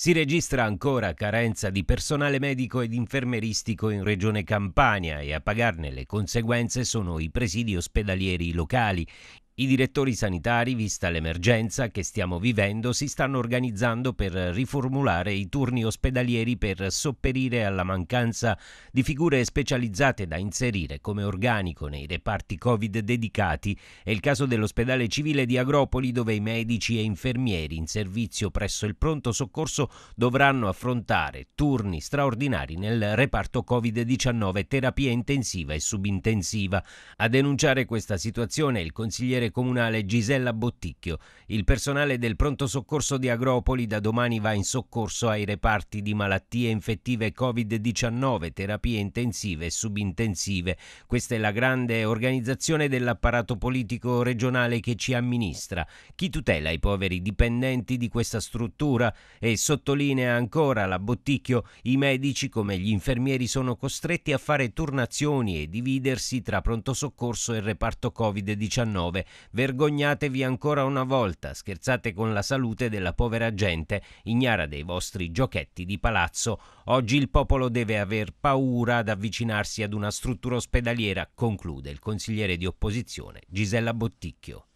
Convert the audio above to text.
Si registra ancora carenza di personale medico ed infermeristico in Regione Campania e a pagarne le conseguenze sono i presidi ospedalieri locali. I direttori sanitari, vista l'emergenza che stiamo vivendo, si stanno organizzando per riformulare i turni ospedalieri per sopperire alla mancanza di figure specializzate da inserire come organico nei reparti Covid dedicati. È il caso dell'ospedale civile di Agropoli dove i medici e infermieri in servizio presso il pronto soccorso dovranno affrontare turni straordinari nel reparto Covid-19, terapia intensiva e subintensiva. A denunciare questa situazione il consigliere consigliere comunale Gisella Botticchio. Il personale del pronto soccorso di Agropoli da domani va in soccorso ai reparti di malattie infettive Covid-19, terapie intensive e subintensive. Questa è la grande organizzazione dell'apparato politico regionale che ci amministra. Chi tutela i poveri dipendenti di questa struttura? E sottolinea ancora la Botticchio, i medici come gli infermieri sono costretti a fare turnazioni e dividersi tra pronto soccorso e reparto Covid-19. Vergognatevi ancora una volta, scherzate con la salute della povera gente, ignara dei vostri giochetti di palazzo. Oggi il popolo deve aver paura ad avvicinarsi ad una struttura ospedaliera, conclude il consigliere di opposizione Gisella Botticchio.